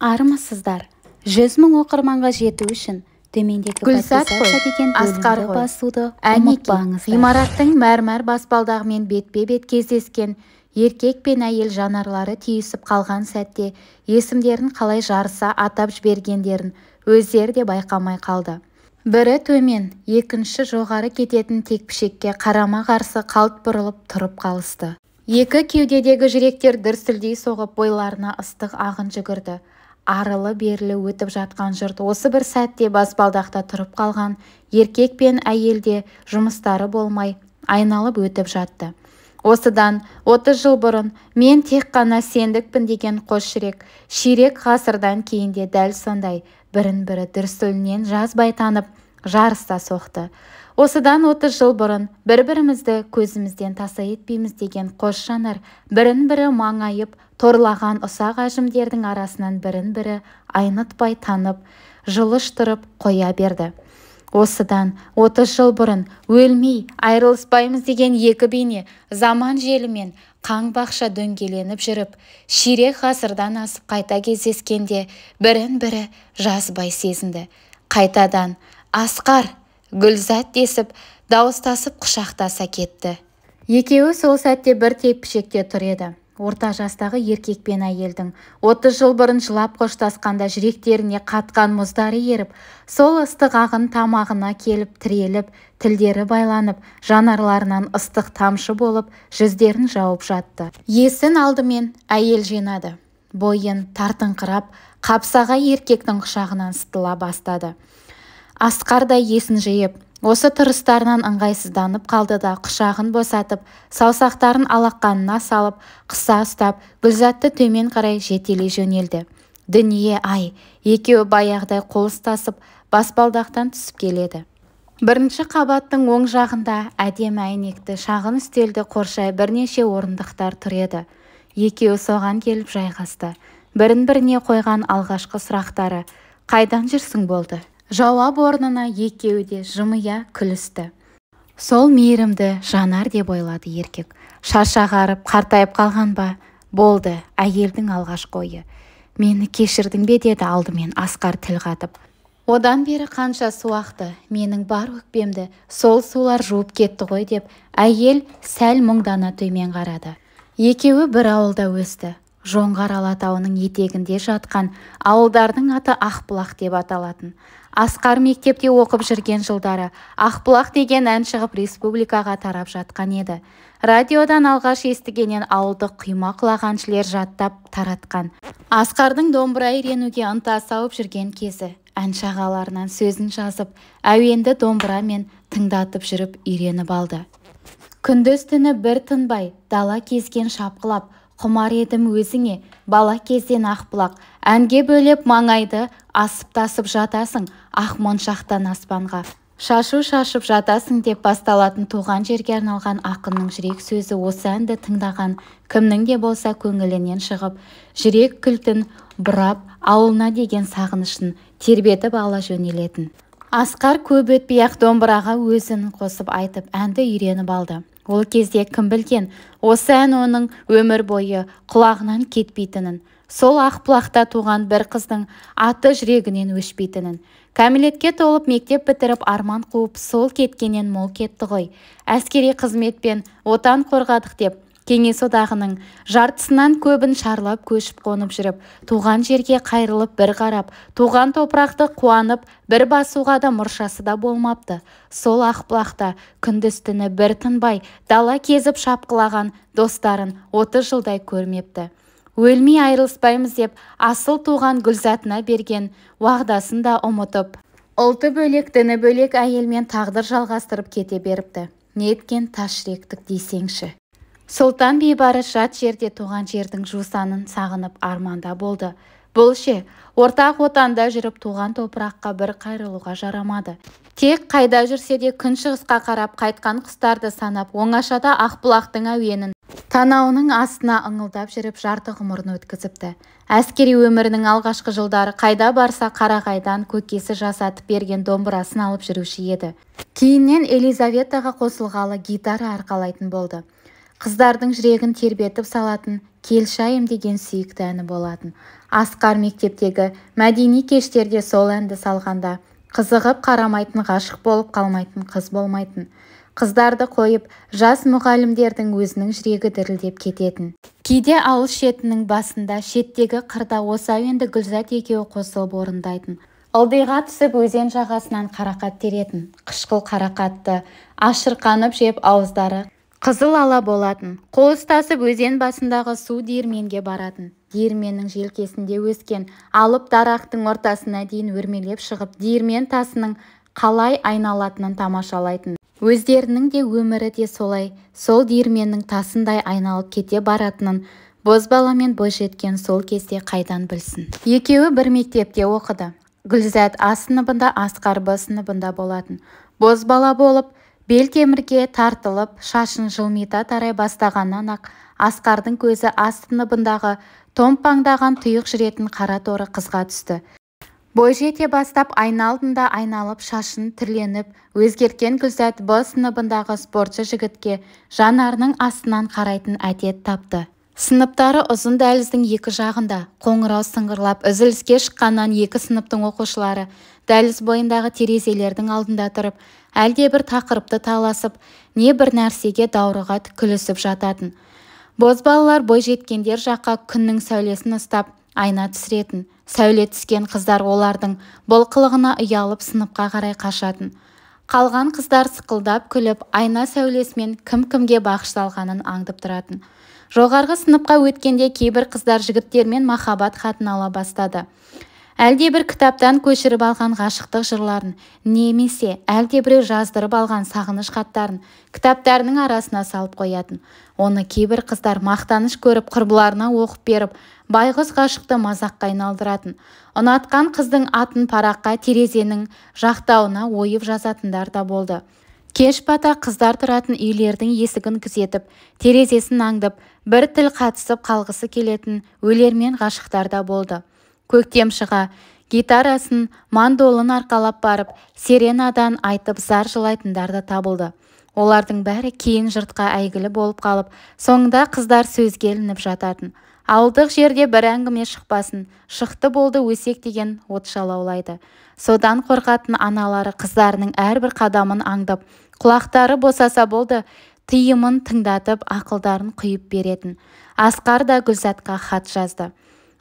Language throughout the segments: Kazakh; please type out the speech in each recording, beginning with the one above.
армысыздар жүз мың оқырманға жету үшін төмендегі гүлзат қой деген асқар ғой басуды ғимараттың мәрмәр баспалдағымен бетпе бет кездескен еркек пен әйел жанарлары түйісіп қалған сәтте есімдерін қалай жарыса атап жібергендерін өздері де байқамай қалды бірі төмен екінші жоғары кететін текпішекке қарама қарсы қалт бұрылып тұрып қалысты екі кеудедегі жүректер дүрсілдей соғып бойларына ыстық ағын жүгірді арылы берілі өтіп жатқан жұрт осы бір сәтте баспалдақта тұрып қалған еркек пен әйелде жұмыстары болмай айналып өтіп жатты осыдан отыз жыл бұрын мен тек қана сендікпін деген қос жүрек ширек ғасырдан кейін де дәл сондай бірін-бірі дүрсілінен жазбай танып жарыста соқты осыдан отыз жыл бұрын бір-бірімізді көзімізден таса етпейміз деген қос жанар бірін-бірі маңайып торлаған ұсақ әжімдердің арасынан бірін бірі айнытпай танып жылыштырып қоя берді осыдан отыз жыл бұрын өлмей айрылыспаймыз деген екі бейне заман желімен бақша дөңгеленіп жүріп ширек ғасырдан асып қайта кездескенде бірін бірі жазбай сезінді қайтадан асқар гүлзат десіп дауыстасып құшақтаса кетті екеуі сол сәтте бір тепшекте тұр еді орта жастағы еркек пен әйелдің отыз жыл бұрын жылап қоштасқанда жүректеріне қатқан мұздары еріп сол ыстық ағын тамағына келіп тіреліп тілдері байланып жанарларынан ыстық тамшы болып жүздерін жауып жатты есін алдымен әйел жинады бойын тартыңқырап қапсағай еркектің құшағынан сытыла бастады асқардай есін жиып осы тұрыстарынан ыңғайсызданып қалды да құшағын босатып саусақтарын алаққанына салып қыса ұстап гүлзатты төмен қарай жетелей жөнелді дүние-ай екеуі баяғыдай қол ұстасып баспалдақтан түсіп келеді бірінші қабаттың оң жағында әдемі әйнекті шағын үстелді қоршай бірнеше орындықтар тұр еді екеуі соған келіп жайғасты бірін-біріне қойған алғашқы сұрақтары қайдан жүрсің болды жауап орнына екеуі де жымия күлісті сол мейірімді жанар деп ойлады еркек шашы ағарып қартайып қалған ба болды әйелдің алғаш қойы. мені кешірдің бе деді алдымен асқар тіл қатып одан бері қанша су ақты менің бар өкпемді сол сулар жуып кетті ғой деп әйел сәл мұңдана төмен қарады екеуі бір ауылда өсті жоңғар алатауының етегінде жатқан ауылдардың аты ақбұлақ деп аталатын асқар мектепте оқып жүрген жылдары ақбұлақ деген ән шығып республикаға тарап жатқан еді радиодан алғаш естігеннен ауылдық құйма құлаған жаттап таратқан асқардың домбыра үйренуге ынта салып жүрген кезі ән шағаларынан сөзін жазып әуенді домбырамен тыңдатып жүріп үйреніп алды күндіз-түні бір тынбай дала кезген шапқылап құмар едім өзіңе бала кезден ақбұлақ әнге бөлеп маңайды асып-тасып жатасың ақ моншақтан аспанға шашу шашып жатасың деп басталатын туған жерге арналған ақынның жүрек сөзі осы әнді тыңдаған кімнің де болса көңілінен шығып жүрек кілтін бұрап ауылына деген сағынышын тербетіп ала жөнелетін асқар көп өтпей-ақ домбыраға өзін қосып айтып әнді үйреніп алды ол кезде кім білген осы ән оның өмір бойы құлағынан кетпейтінін сол ақплақта туған бір қыздың аты жүрегінен өшпейтінін кәмелетке толып мектеп бітіріп арман қуып сол кеткенен мол кетті ғой әскери қызметпен отан қорғадық деп кеңес одағының жартысынан көбін шарлап көшіп қонып жүріп туған жерге қайрылып бір қарап туған топырақты қуанып бір басуға да мұршасы да болмапты сол ақбұлақта күндіз-түні бір тынбай дала кезіп шапқылаған достарын отыз жылдай көрмепті өлмей айрылыспаймыз деп асыл туған гүлзатына берген уағдасын да ұмытып ұлты бөлек діні бөлек әйелмен тағдыр жалғастырып кете беріпті неткен тас жүректік десеңші сұлтан бейбары жат жерде туған жердің жусанын сағынып арманда болды бұл ше ортақ отанда жүріп туған топыраққа бір қайрылуға жарамады тек қайда жүрсе де күн шығысқа қарап қайтқан құстарды санап оңашада ақбұлақтың әуенін танауының астына ыңылдап жүріп жарты ғұмырын өткізіпті әскери өмірінің алғашқы жылдары қайда барса қарағайдан көкесі жасатып берген домбырасын алып жүруші еді кейіннен елизаветаға қосылғалы гитара арқалайтын болды қыздардың жүрегін тербетіп салатын келшайым деген сүйікті әні болатын асқар мектептегі мәдени кештерде сол әнді салғанда қызығып қарамайтын ғашық болып қалмайтын қыз болмайтын қыздарды қойып жас мұғалімдердің өзінің жүрегі дірілдеп кететін кейде ауыл шетінің басында шеттегі қырда осы әуенді гүлзат екеуі қосылып орындайтын ылдиға түсіп өзен жағасынан қарақат теретін қышқыл қарақатты ашырқанып жеп ауыздары қызыл ала болатын қол ұстасып өзен басындағы су диірменге баратын диірменнің желкесінде өскен алып дарақтың ортасына дейін өрмелеп шығып диірмен тасының қалай айналатынын тамашалайтын өздерінің де өмірі де солай сол диірменнің тасындай айналып кете баратынын бозбала мен бойжеткен сол кезде қайдан білсін екеуі бір мектепте оқыды гүлзат а сыныбында асқар б сыныбында болатын бозбала болып бел темірге тартылып шашын жылмита тарай бастағаннан ақ асқардың көзі ас сыныбындағы томпаңдаған тұйық жүретін қара торы қызға түсті бой бастап айналдында айналып шашын түрленіп өзгерткен гүлзат б сыныбындағы спортшы жігітке жанарының астынан қарайтын әдет тапты сыныптары ұзын дәліздің екі жағында қоңырау сыңғырлап үзіліске шыққаннан екі сыныптың оқушылары дәліз бойындағы терезелердің алдында тұрып әлдебір тақырыпты таласып не бір нәрсеге даурыға күлісіп жататын бозбалалар бойжеткендер жаққа күннің сәулесін ұстап айна түсіретін сәуле түскен қыздар олардың бұл қылығына ұялып сыныпқа қарай қашатын қалған қыздар сықылдап күліп айна сәулесімен кім-кімге бағышталғанын аңдып тұратын жоғарғы сыныпқа өткенде кейбір қыздар жігіттермен махаббат хатын ала бастады әлде бір кітаптан көшіріп алған ғашықтық жырларын немесе әлдебіреу жаздырып алған сағыныш хаттарын кітаптарының арасына салып қоятын оны кейбір қыздар мақтаныш көріп құрбыларына оқып беріп байғыз ғашықты мазаққа айналдыратын ұнатқан қыздың атын параққа терезенің жақтауына ойып жазатындар да болды кеш бата қыздар тұратын үйлердің есігін күзетіп терезесін аңдып бір тіл қатысып қалғысы келетін өлермен ғашықтар да болды көктем шыға гитарасын мандолын арқалап барып серенадан айтып зар жылайтындар да табылды олардың бәрі кейін жұртқа әйгілі болып қалып соңында қыздар сөзге ілініп жататын ауылдық жерде бір әңгіме шықпасын шықты болды өсек деген от шалаулайды содан қорқатын аналары қыздарының әрбір қадамын аңдып құлақтары босаса болды тыйымын тыңдатып ақылдарын құйып беретін асқар да гүлзатқа хат жазды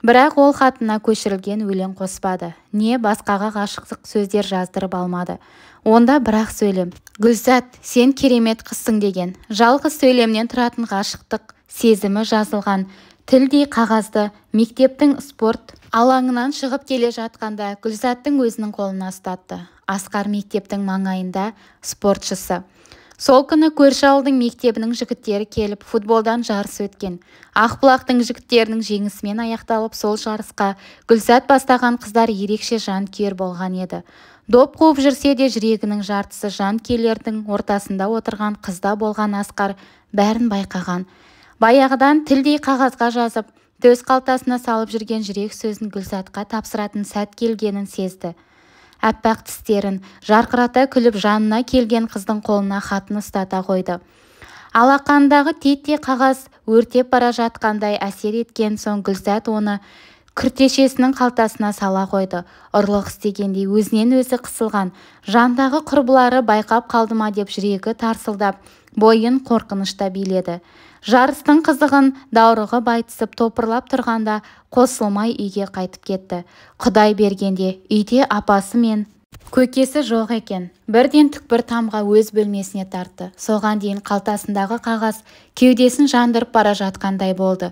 бірақ ол хатына көшірілген өлең қоспады не басқаға ғашықтық сөздер жаздырып алмады онда бірақ сөйлем гүлзат сен керемет қызсың деген жалғыз сөйлемнен тұратын ғашықтық сезімі жазылған тілдей қағазды мектептің спорт алаңынан шығып келе жатқанда гүлзаттың өзінің қолына ұстатты асқар мектептің маңайында спортшысы сол күні көрші ауылдың мектебінің жігіттері келіп футболдан жарыс өткен ақбұлақтың жігіттерінің жеңісімен аяқталып сол жарысқа гүлзат бастаған қыздар ерекше жанкүйер болған еді доп қуып жүрсе де жүрегінің жартысы жанкүйерлердің ортасында отырған қызда болған асқар бәрін байқаған баяғыдан тілдей қағазға жазып төз қалтасына салып жүрген жүрек сөзін гүлзатқа тапсыратын сәт келгенін сезді аппақ тістерін жарқырата күліп жанына келген қыздың қолына хатын ұстата қойды алақандағы титтей қағаз өртеп бара жатқандай әсер еткен соң гүлзат оны күртешесінің қалтасына сала қойды ұрлық істегендей өзінен өзі қысылған жандағы құрбылары байқап қалды ма деп жүрегі тарсылдап бойын қорқыныш та биледі жарыстың қызығын даурығы байтысып топырлап тұрғанда қосылмай үйге қайтып кетті құдай бергенде үйде апасы мен көкесі жоқ екен бірден түкпір тамға өз бөлмесіне тартты соған дейін қалтасындағы қағаз кеудесін жандырып бара жатқандай болды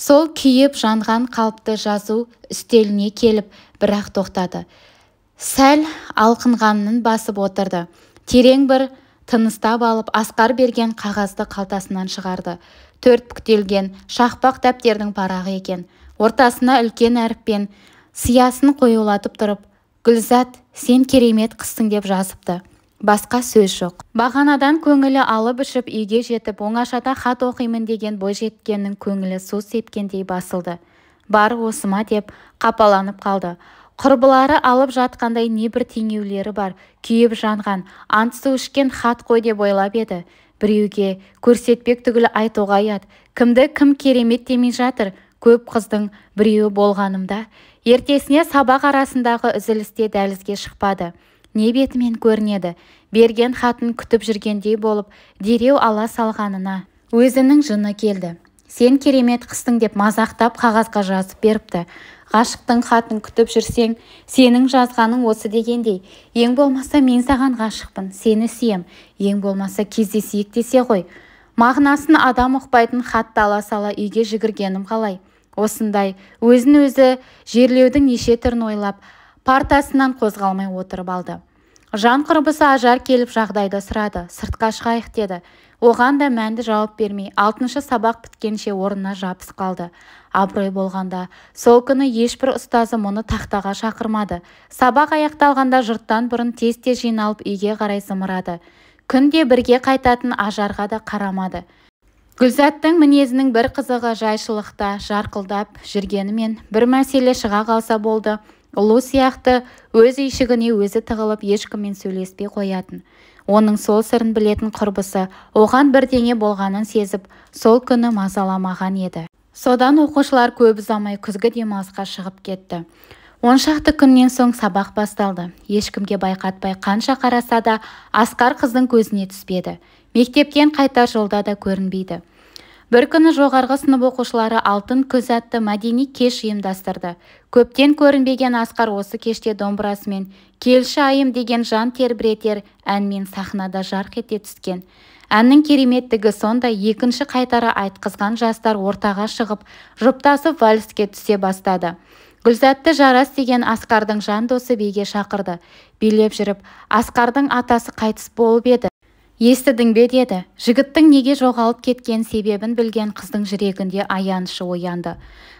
сол күйіп жанған қалыпты жазу үстеліне келіп бірақ тоқтады сәл алқынғанын басып отырды терең бір тыныстап алып асқар берген қағазды қалтасынан шығарды төрт бүктелген шақпақ дәптердің парағы екен ортасына үлкен әріппен сиясын қоюлатып тұрып гүлзат сен керемет қызсың деп жазыпты басқа сөз жоқ бағанадан көңілі алып ішіп үйге жетіп оңашада хат оқимын деген бойжеткеннің көңілі су сепкендей басылды бар осыма деп қапаланып қалды құрбылары алып жатқандай небір теңеулері бар күйіп жанған ант-су ішкен хат қой деп ойлап еді біреуге көрсетпек түгілі айтуға ұят кімді кім керемет демей жатыр көп қыздың біреуі болғанымда ертесіне сабақ арасындағы үзілісте дәлізге шықпады не бетімен көрінеді берген хатын күтіп жүргендей болып дереу ала салғанына өзінің жыны келді сен керемет қыстың деп мазақтап қағазға жазып беріпті ғашықтың хатын күтіп жүрсең сенің жазғаның осы дегендей ең болмаса мен саған ғашықпын сені сүйем ең болмаса кездесейік десе ғой мағынасын адам ұқпайтын хатты ала сала үйге жүгіргенім қалай осындай өзін-өзі жерлеудің неше түрін ойлап партасынан қозғалмай отырып алды жан құрбысы ажар келіп жағдайды сұрады сыртқа шығайық деді оған да мәнді жауап бермей алтыншы сабақ біткенше орнына жабыс қалды абырой болғанда сол күні ешбір ұстазы мұны тақтаға шақырмады сабақ аяқталғанда жұрттан бұрын тез-тез жиналып үйге қарай зымырады күнде бірге қайтатын ажарға да қарамады гүлзаттың мінезінің бір қызығы жайшылықта жарқылдап жүргенімен бір мәселе шыға қалса болды ұлу сияқты өз үйшігіне өзі тығылып ешкіммен сөйлеспей қоятын оның сол сырын білетін құрбысы оған бірдеңе болғанын сезіп сол күні мазаламаған еді содан оқушылар көп ұзамай күзгі демалысқа шығып кетті он шақты күннен соң сабақ басталды ешкімге байқатпай қанша қараса да асқар қыздың көзіне түспеді мектептен қайтар жолда да көрінбейді бір күні жоғарғы сынып оқушылары алтын күз атты мәдени кеш ұйымдастырды көптен көрінбеген асқар осы кеште домбырасымен келші айым деген жан тербіретер әнмен сахнада жарқ ете түскен әннің кереметтігі сондай екінші қайтара айтқызған жастар ортаға шығып жұптасып вальске түсе бастады гүлзатты жарас деген асқардың жан досы биге шақырды билеп жүріп асқардың атасы қайтыс болып еді естідің бе деді жігіттің неге жоғалып кеткен себебін білген қыздың жүрегінде аянышы оянды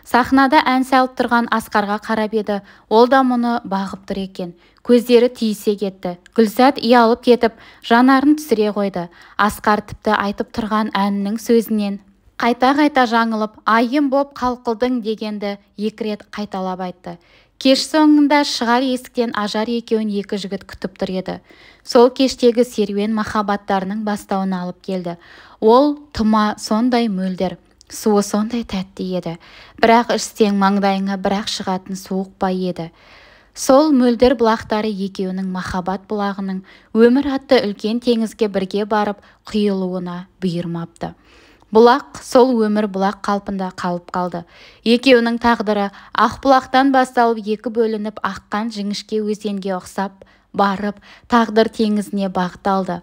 сахнада ән салып тұрған асқарға қарап еді ол да мұны бағып тұр екен көздері түйісе кетті гүлзат ұялып кетіп жанарын түсіре қойды асқар тіпті айтып тұрған әннің сөзінен қайта-қайта жаңылып айым боп қалқылдың дегенді екі рет қайталап айтты кеш соңында шығар есіктен ажар екеуін екі жігіт күтіп тұр еді сол кештегі серуен махаббаттарының бастауын алып келді ол тұма сондай мөлдір суы сондай тәтті еді бірақ ішсең маңдайыңа бірақ шығатын суық па еді сол мөлдір бұлақтары екеуінің махаббат бұлағының өмір атты үлкен теңізге бірге барып құйылуына бұйырмапты бұлақ сол өмір бұлақ қалпында қалып қалды екеуінің тағдыры ақ бұлақтан басталып екі бөлініп аққан жіңішке өзенге ұқсап барып тағдыр теңізіне бақталды.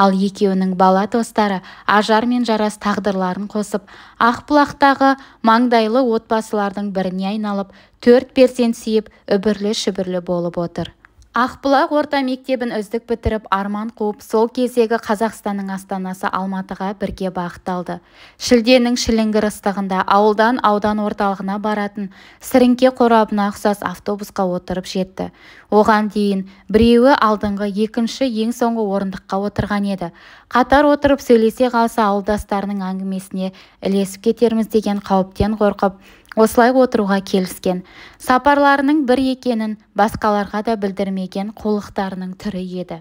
ал екеуінің бала достары ажар мен жарас тағдырларын қосып ақбұлақтағы маңдайлы отбасылардың біріне айналып төрт перзент сүйіп үбірлі-шүбірлі болып отыр ақбұлақ орта мектебін үздік бітіріп арман қуып сол кездегі қазақстанның астанасы алматыға бірге бағытталды шілденің шіліңгір ыстығында ауылдан аудан орталығына баратын сіріңке қорабына ұқсас автобусқа отырып жетті оған дейін біреуі алдыңғы екінші ең соңғы орындыққа отырған еді қатар отырып сөйлесе қалса ауылдастарының әңгімесіне ілесіп кетерміз деген қауіптен қорқып осылай отыруға келіскен сапарларының бір екенін басқаларға да білдірмеген қолықтарының түрі еді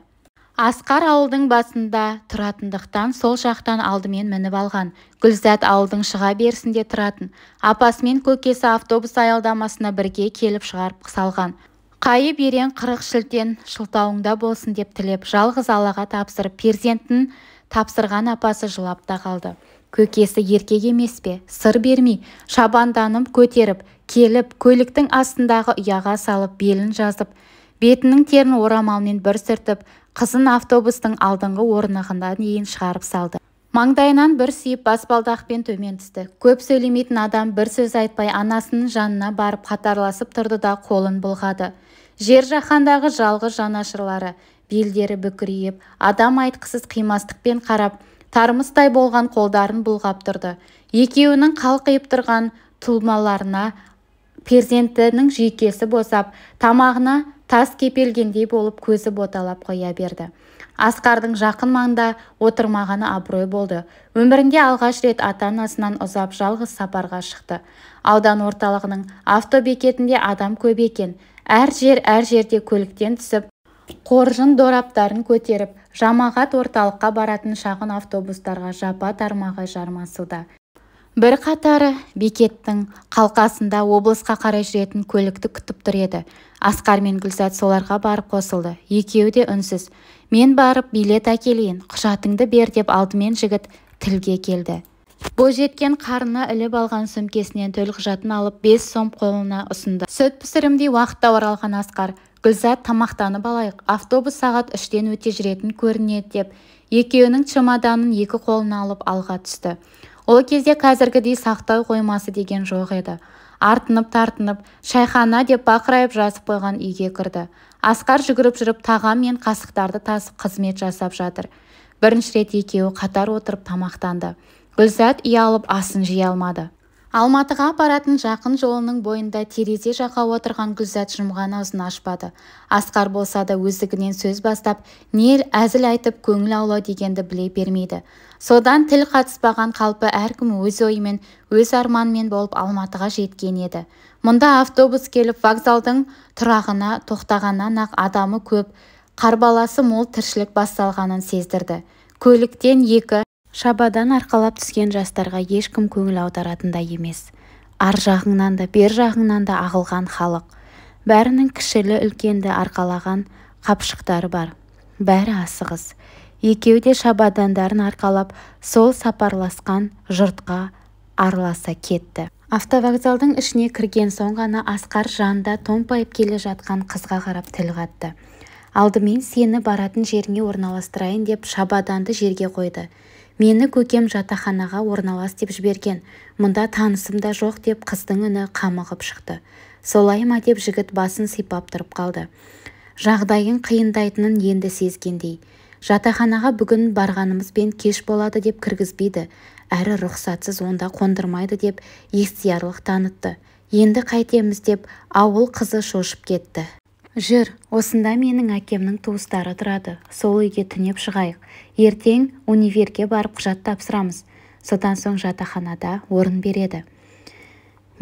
асқар ауылдың басында тұратындықтан сол жақтан алдымен мініп алған гүлзат ауылдың шыға берісінде тұратын апасымен мен көкесі автобус аялдамасына бірге келіп шығарып салған қайып ерен қырық шілтен шылтауыңда болсын деп тілеп жалғыз аллаға тапсырып перзентін тапсырған апасы жылап та қалды көкесі еркек емес пе сыр бермей шабанданып көтеріп келіп көліктің астындағы ұяға салып белін жазып бетінің терін орамалмен бір сүртіп қызын автобустың алдыңғы орнығына дейін шығарып салды маңдайынан бір сүйіп баспалдақпен төмен түсті көп сөйлемейтін адам бір сөз айтпай анасының жанына барып қатарласып тұрды да қолын бұлғады жер жаһандағы жалғыз жанашырлары белдері бүкірейіп адам айтқысыз қимастықпен қарап тармыстай болған қолдарын бұлғап тұрды екеуінің қалқиып тұрған тұлмаларына перзентінің жүйкесі босап тамағына тас кепелгендей болып көзі боталап қоя берді асқардың жақын маңда отырмағаны абырой болды өмірінде алғаш рет ата-анасынан ұзап жалғыз сапарға шықты аудан орталығының автобекетінде адам көп екен әр жер әр жерде көліктен түсіп қоржын дораптарын көтеріп жамағат орталыққа баратын шағын автобустарға жапа тармағы жармасуда қатары бекеттің қалқасында облысқа қарай жүретін көлікті күтіп тұр еді асқар мен гүлзат соларға барып қосылды екеуі де үнсіз мен барып билет әкелейін құжатыңды бер деп алдымен жігіт тілге келді бойжеткен қарына іліп алған сөмкесінен төлқұжатын алып бес сом қолына ұсынды сүт пісірімдей уақытта оралған асқар гүлзат тамақтанып алайық автобус сағат үштен өте жүретін көрінеді деп екеуінің чемоданын екі қолына алып алға түсті ол кезде қазіргідей сақтау қоймасы деген жоқ еді артынып-тартынып шайхана деп бақырайып жазып қойған үйге кірді асқар жүгіріп жүріп тағам мен қасықтарды тасып қызмет жасап жатыр бірінші рет екеуі қатар отырып тамақтанды гүлзат ұялып асын жей алмады алматыға апаратын жақын жолының бойында терезе жаққа отырған гүлзат жұмған аузын ашпады асқар болса да өздігінен сөз бастап не әзіл айтып көңіл аулау дегенді біле бермейді содан тіл қатыспаған қалпы әркім өз ойымен өз арманымен болып алматыға жеткен еді мұнда автобус келіп вокзалдың тұрағына тоқтағаннан-ақ адамы көп қарбаласы мол тіршілік басталғанын сездірді көліктен екі шабадан арқалап түскен жастарға ешкім көңіл аударатындай емес ар жағыңнан да бер жағыңнан да ағылған халық бәрінің кішілі-үлкенді арқалаған қапшықтары бар бәрі асығыс екеуі де шабадандарын арқалап сол сапарласқан жұртқа араласа кетті автовокзалдың ішіне кірген соң ғана асқар жанда томпайып келе жатқан қызға қарап тіл қатты алдымен сені баратын жеріңе орналастырайын деп шабаданды жерге қойды мені көкем жатақханаға орналас деп жіберген мұнда танысым да жоқ деп қыздың үні қамығып шықты солай ма деп жігіт басын сипап тұрып қалды Жағдайын қиындайтынын енді сезгендей Жатаханаға бүгін барғанымызбен кеш болады деп кіргізбейді әрі рұқсатсыз онда қондырмайды деп естиярлық танытты енді қайтеміз деп ауыл қызы шошып кетті жүр осында менің әкемнің туыстары тұрады сол үйге түнеп шығайық ертең универге барып құжат тапсырамыз содан соң жатақханада орын береді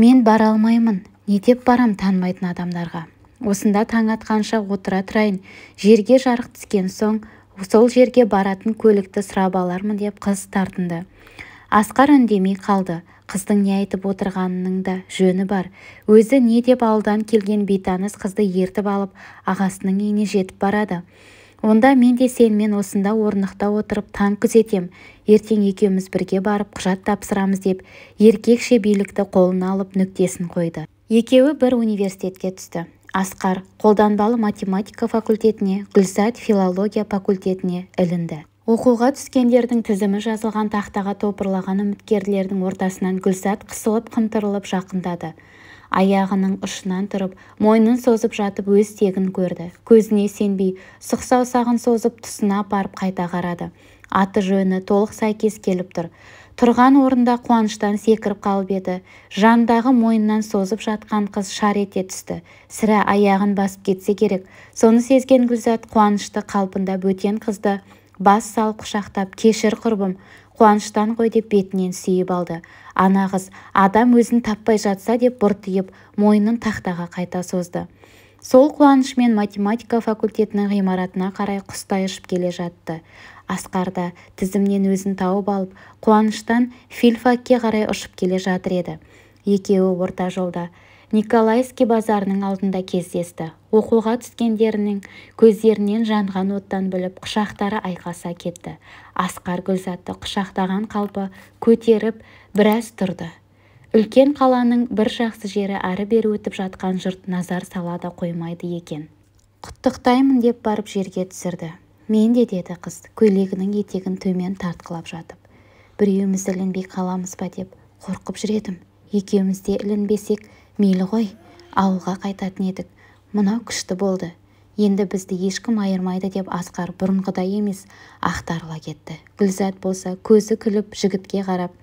мен бара алмаймын не деп барам танымайтын адамдарға осында таң атқанша отыра тұрайын жерге жарық түскен соң сол жерге баратын көлікті сұрап алармын деп қыз тартынды асқар үндемей қалды қыздың не айтып отырғанының да жөні бар өзі не деп алдан келген бейтаныс қызды ертіп алып ағасының үйіне жетіп барады онда мен де сенімен осында орнықта отырып таң күзетем ертең екеуміз бірге барып құжат тапсырамыз деп еркекше билікті қолына алып нүктесін қойды екеуі бір университетке түсті асқар қолданбалы математика факультетіне гүлзат филология факультетіне ілінді оқуға түскендердің тізімі жазылған тақтаға топырлаған үміткерлердің ортасынан гүлзат қысылып-қымтырылып жақындады аяғының ұшынан тұрып мойнын созып жатып өз тегін көрді көзіне сенбей сұқ саусағын созып тұсына апарып қайта қарады аты-жөні толық сәйкес келіп тұр тұрған орында қуаныштан секіріп қалып еді жандағы мойнынан созып жатқан қыз шар ете түсті сірә аяғын басып кетсе керек соны сезген гүлзат қуанышты қалпында бөтен қызды бас салып құшақтап кешір құрбым қуаныштан ғой деп бетінен сүйіп алды ана қыз адам өзін таппай жатса деп бұртиып мойнын тақтаға қайта созды сол қуанышымен математика факультетінің ғимаратына қарай құстай ұшып келе жатты асқар да тізімнен өзін тауып алып қуаныштан филфакке қарай ұшып келе жатыр еді екеуі орта жолда николаевский базарының алдында кездесті оқуға түскендерінің көздерінен жанған оттан біліп құшақтары айқаса кетті асқар гүлзатты құшақтаған қалпы көтеріп біраз тұрды үлкен қаланың бір жақсы жері әрі-бері өтіп жатқан жұрт назар сала да қоймайды екен құттықтаймын деп барып жерге түсірді мен де деді қыз көйлегінің етегін төмен тартқылап жатып біреуіміз ілінбей қаламыз ба деп қорқып жүр едім екеуміз де ілінбесек мейлі ғой ауылға қайтатын едік мынау күшті болды енді бізді ешкім айырмайды деп асқар бұрынғыдай емес ақтарыла кетті гүлзат болса көзі күліп жігітке қарап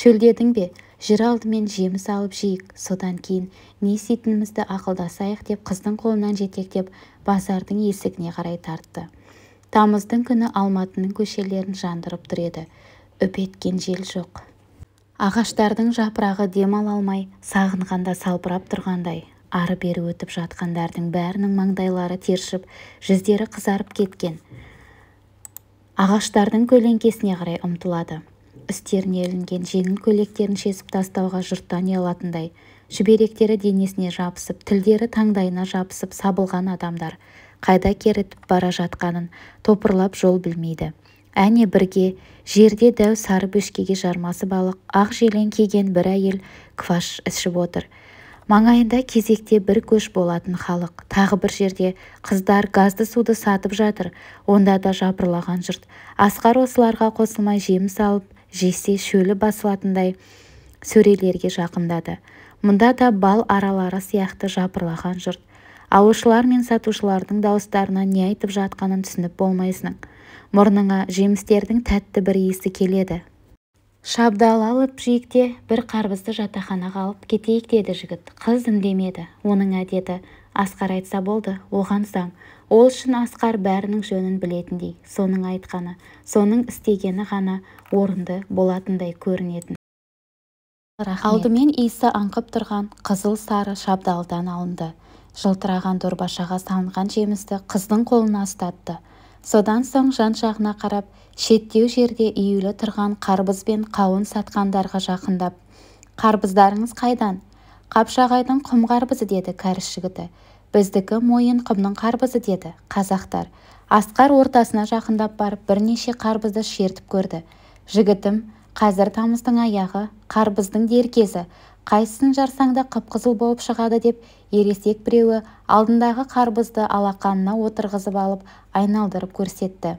шөлдедің бе жүр алдымен жеміс алып жейік содан кейін не істейтінімізді ақылдасайық деп қыздың қолынан жетектеп базардың есігіне қарай тартты тамыздың күні алматының көшелерін жандырып тұр еді үп еткен жел жоқ ағаштардың жапырағы дем ала алмай сағынғанда салбырап тұрғандай ары-бері өтіп жатқандардың бәрінің маңдайлары тершіп жүздері қызарып кеткен ағаштардың көлеңкесіне қарай ұмтылады үстеріне ілінген жеңіл көйлектерін шешіп тастауға жұрттан ұялатындай шүберектері денесіне жабысып тілдері таңдайына жабысып сабылған адамдар қайда керітіп бара жатқанын топырлап жол білмейді әне бірге жерде дәу сары бөшкеге жармасып алып ақ желең киген бір әйел кваш ішіп отыр маңайында кезекте бір көш болатын халық тағы бір жерде қыздар газды суды сатып жатыр онда да жапырлаған жұрт асқар осыларға қосылмай жем салып жесе шөлі басылатындай сөрелерге жақындады мұнда да бал аралары сияқты жапырлаған жұрт алушылар мен сатушылардың дауыстарынан не айтып жатқанын түсініп болмайсың мұрныңа жемістердің тәтті бір иісі келеді шабдал алып жейік бір қарбызды жатақханаға алып кетейік деді жігіт қыз үндемеді оның әдеті асқар айтса болды оған заң ол үшін асқар бәрінің жөнін білетіндей соның айтқаны соның істегені ғана орынды болатындай көрінетін алдымен иісі аңқып тұрған қызыл-сары шабдалдан алынды жылтыраған дорбашаға салынған жемісті қыздың қолына ұстатты содан соң жан-жағына қарап шеттеу жерде үйілі тұрған қарбыз бен қауын сатқандарға жақындап қарбыздарыңыз қайдан қапшағайдың құм қарбызы деді кәріс жігіті біздікі құмның қарбызы деді қазақтар асқар ортасына жақындап барып бірнеше қарбызды шертіп көрді жігітім қазір тамыздың аяғы қарбыздың дер кезі қайсысын жарсаң да қып-қызыл болып шығады деп ересек біреуі алдындағы қарбызды алақанына отырғызып алып айналдырып көрсетті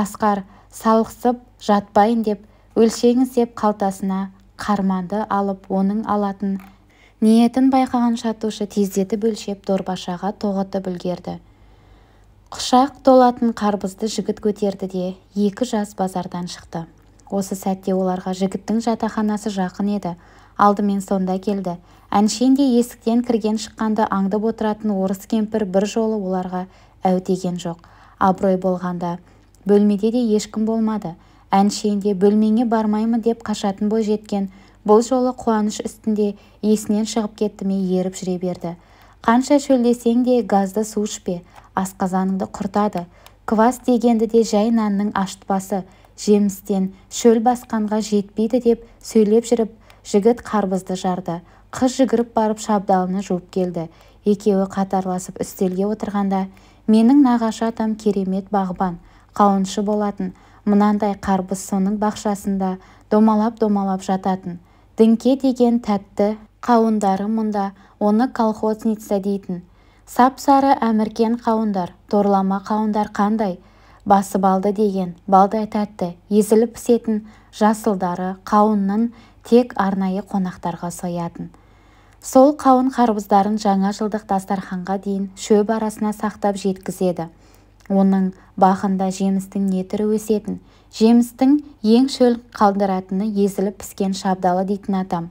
асқар салықсып жатпайын деп өлшеңіз деп қалтасына қарманды алып оның алатын ниетін байқаған шатушы тездетіп өлшеп дорбашаға тоғытып үлгерді құшақ толатын қарбызды жігіт көтерді де екі жас базардан шықты осы сәтте оларға жігіттің жатақханасы жақын еді алдымен сонда келді әншенде есіктен кірген-шыққанды аңдып отыратын орыс кемпір бір жолы оларға әу деген жоқ абырой болғанда бөлмеде де ешкім болмады әншейінде бөлмеңе бармаймын деп қашатын бойжеткен бұл жолы қуаныш үстінде есінен шығып кетті ме еріп жүре берді қанша шөлдесең де газды су ішпе асқазаныңды құртады квас дегенді де жай нанның ашытпасы жемістен шөл басқанға жетпейді деп сөйлеп жүріп жігіт қарбызды жарды қыз жүгіріп барып шабдалыны жуып келді екеуі қатарласып үстелге отырғанда менің нағашы атам керемет бағбан қауыншы болатын мынандай қарбыз соның бақшасында домалап-домалап жататын діңке деген тәтті қауындары мұнда оны колхозница дейтін сап-сары әміркен қауындар торлама қауындар қандай басып алды деген балдай тәтті езіліп пісетін жасылдары қауынның тек арнайы қонақтарға соятын сол қауын қарбыздарын жаңа жылдық дастарханға дейін шөп арасына сақтап жеткізеді оның бақында жемістің не өсетін. жемістің ең шөл қалдыратыны езіліп піскен шабдалы дейтін атам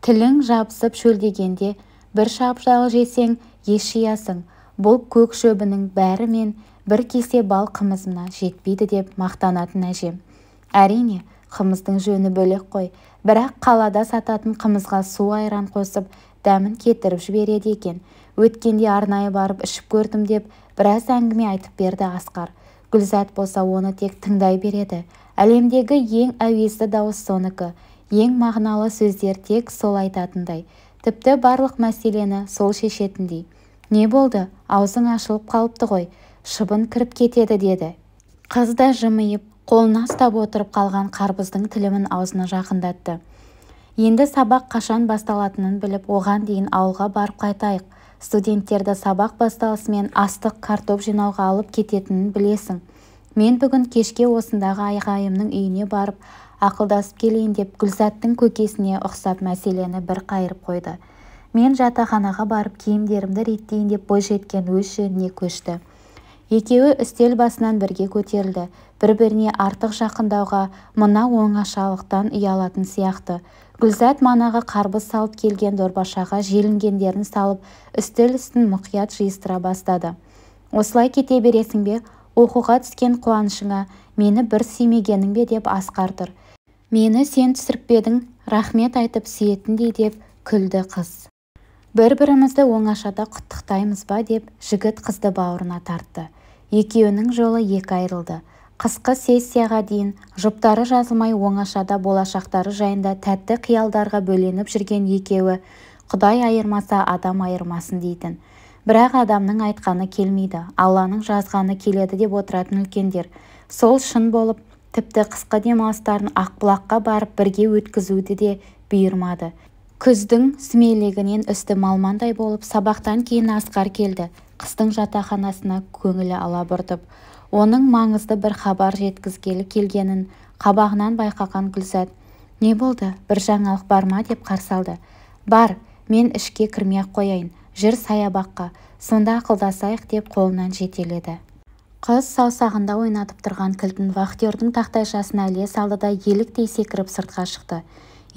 тілің жабысып шөлдегенде бір шабдалы жесең ешиясың. бұл көк шөбінің бәрі мен бір кесе бал қымызына жетпейді деп мақтанатын әжем әрине қымыздың жөні бөлек қой бірақ қалада сататын қымызға су айран қосып дәмін кетіріп жібереді екен өткенде арнайы барып ішіп көрдім деп біраз әңгіме айтып берді асқар гүлзат болса оны тек тыңдай береді әлемдегі ең әуезді дауыс соныкі ең мағыналы сөздер тек сол айтатындай тіпті барлық мәселені сол шешетіндей не болды аузың ашылып қалыпты ғой шыбын кіріп кетеді деді қыз да жымиып қолына ұстап отырып қалған қарбыздың тілімін аузына жақындатты енді сабақ қашан басталатынын біліп оған дейін ауылға барып қайтайық студенттерді сабақ басталысымен астық картоп жинауға алып кететінін білесің мен бүгін кешке осындағы айғайымның үйіне барып ақылдасып келейін деп гүлзаттың көкесіне ұқсап мәселені бір қайырып қойды мен жатақханаға барып киімдерімді реттейін деп бойжеткен өз жеріне көшті екеуі үстел басынан бірге көтерілді бір-біріне артық жақындауға мына оңашалықтан ұялатын сияқты гүлзат манағы қарбыз салып келген дорбашаға желінгендерін салып үстел-үстін мұқият жиыстыра бастады осылай кете бересің бе оқуға түскен қуанышыңа мені бір сүймегенің бе деп асқар тұр мені сен түсірпедің рахмет айтып сүйетіндей деп күлді қыз бір-бірімізді оңашада құттықтаймыз ба деп жігіт қызды бауырына тартты екеуінің жолы екі айрылды қысқы сессияға дейін жұптары жазылмай оңашада болашақтары жайында тәтті қиялдарға бөленіп жүрген екеуі құдай айырмаса адам айырмасын дейтін бірақ адамның айтқаны келмейді алланың жазғаны келеді деп отыратын үлкендер сол шын болып тіпті қысқы демалыстарын ақбұлаққа барып бірге өткізуді де бұйырмады күздің сүмелегінен үсті малмандай болып сабақтан кейін асқар келді қыстың жатақханасына көңілі алабұртып оның маңызды бір хабар жеткізгелі келгенін қабағынан байқаған гүлзат не болды бір жаңалық бар ма деп қарсы алды бар мен ішке кірмей-ақ қояйын жүр саябаққа сонда ақылдасайық деп қолынан жетеледі қыз саусағында ойнатып тұрған кілтін вахтердің тақтайшасына іле салды да еліктей секіріп сыртқа шықты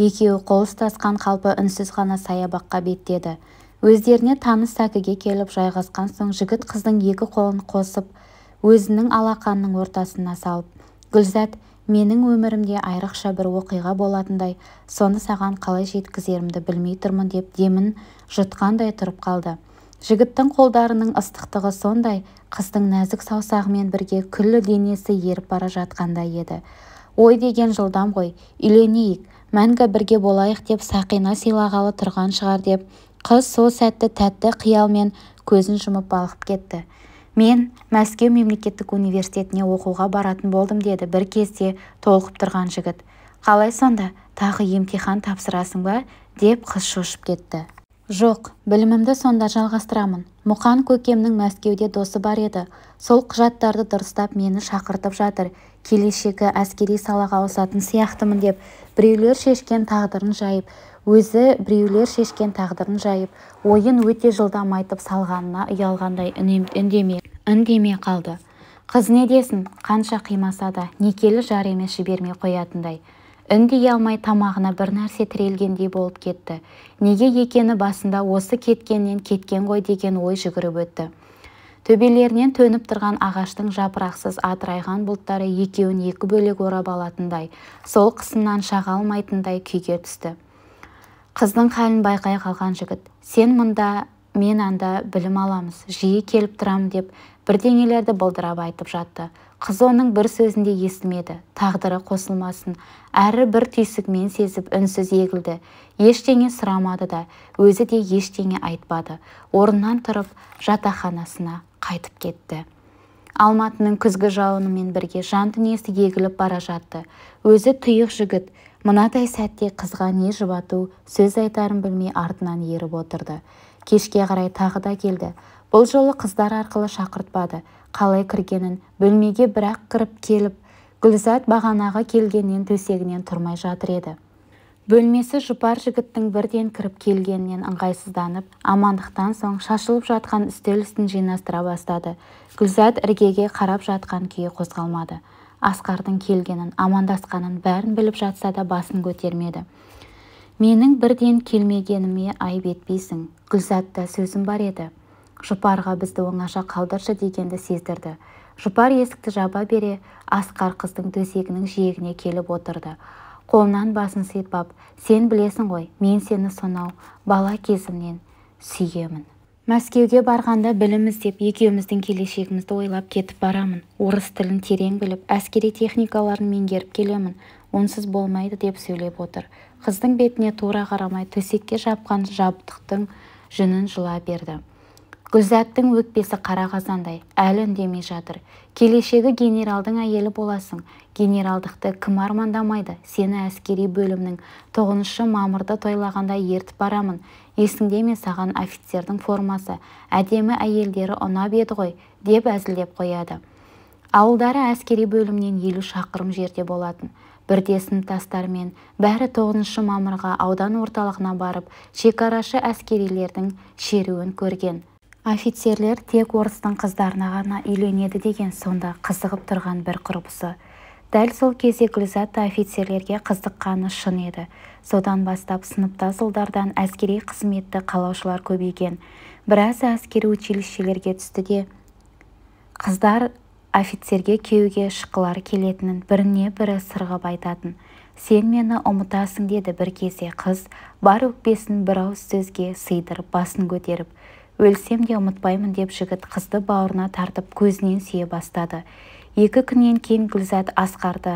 екеуі қол ұстасқан қалпы үнсіз ғана саябаққа беттеді өздеріне таныс сәкіге келіп жайғасқан соң жігіт қыздың екі қолын қосып өзінің алақанының ортасына салып гүлзат менің өмірімде айрықша бір оқиға болатындай соны саған қалай жеткізерімді білмей тұрмын деп демін жұтқандай тұрып қалды жігіттің қолдарының ыстықтығы сондай қыздың нәзік саусағымен бірге күллі денесі еріп бара жатқандай еді ой деген жылдам ғой үйленейік мәңгі бірге болайық деп сақина сыйлағалы тұрған шығар деп қыз сол сәтті тәтті қиялмен көзін жұмып балқып кетті мен мәскеу мемлекеттік университетіне оқуға баратын болдым деді бір кезде толқып тұрған жігіт қалай сонда тағы емтихан тапсырасың ба деп қыз шошып кетті жоқ білімімді сонда жалғастырамын мұқан көкемнің мәскеуде досы бар еді сол құжаттарды дұрыстап мені шақыртып жатыр келешегі әскери салаға ауысатын сияқтымын деп біреулер шешкен тағдырын жайып өзі біреулер шешкен тағдырын жайып ойын өте жылдам айтып салғанына ұялғандай үндеме қалды қыз не десін қанша қимаса да некелі жар емес жібермей қоятындай үндей алмай тамағына бір нәрсе тірелгендей болып кетті неге екені басында осы кеткеннен кеткен ғой деген ой жүгіріп өтті төбелерінен төніп тұрған ағаштың жапырақсыз атырайған бұлттары екеуін екі бөлек орап алатындай сол қысымнан шаға алмайтындай күйге түсті қыздың халін байқай қалған жігіт сен мұнда мен анда білім аламыз жиі келіп тұрам деп бірдеңелерді былдырап айтып жатты қыз оның бір сөзінде естімеді тағдыры қосылмасын әрі бір түйсігімен сезіп үнсіз егілді ештеңе сұрамады да өзі де ештеңе айтпады орнынан тұрып жатақханасына қайтып кетті алматының күзгі жауынымен бірге жан дүниесі егіліп бара жатты өзі тұйық жігіт мынадай сәтте қызға не жұбату сөз айтарын білмей артынан еріп отырды кешке қарай тағы да келді бұл жолы қыздар арқылы шақыртпады қалай кіргенін бөлмеге бірақ кіріп келіп гүлзат бағанағы келгеннен төсегінен тұрмай жатыр еді бөлмесі жұпар жігіттің бірден кіріп келгенінен ыңғайсызданып амандықтан соң шашылып жатқан үстел үстін жинастыра бастады гүлзат іргеге қарап жатқан күйі қозғалмады асқардың келгенін амандасқанын бәрін біліп жатса да басын көтермеді менің бірден келмегеніме айып етпейсің гүлзатта сөзім бар еді жұпарға бізді оңаша қалдыршы дегенді сездірді жұпар есікті жаба бере асқар қыздың төсегінің жиегіне келіп отырды қолынан басын сипап сен білесің ғой мен сені сонау бала кезімнен сүйемін мәскеуге барғанда білім іздеп екеуміздің келешегімізді ойлап кетіп барамын орыс тілін терең біліп әскери техникаларын меңгеріп келемін онсыз болмайды деп сөйлеп отыр қыздың бетіне тура қарамай төсекке жапқан жабдықтың жүнін жыла берді гүлзаттың өкпесі қара қазандай әлі үндемей жатыр келешегі генералдың әйелі боласың генералдықты кім армандамайды сені әскери бөлімнің тоғызыншы мамырды тойлағанда ертіп барамын есіңде ме саған офицердің формасы әдемі әйелдері ұнап еді ғой деп әзілдеп қояды ауылдары әскери бөлімнен елу шақырым жерде болатын бірде сыныптастарымен бәрі тоғызыншы мамырға аудан орталығына барып шекарашы әскерилердің шеруін көрген офицерлер тек орыстың қыздарына ғана үйленеді деген сонда қызығып тұрған бір құрбысы дәл сол кезде гүлзат офицерлерге қызыққаны шын еді содан бастап сыныпта ұлдардан әскери қызметті қалаушылар көбейген біразы әскери училищелерге түсті де қыздар офицерге кеуге шыққылары келетінін біріне бірі сырғып айтатын сен мені ұмытасың деді бір кезде қыз бар өкпесін бір ауыз сөзге сыйдырып басын көтеріп өлсем де ұмытпаймын деп жігіт қызды бауырына тартып көзінен сүйе бастады екі күннен кейін гүлзат асқарды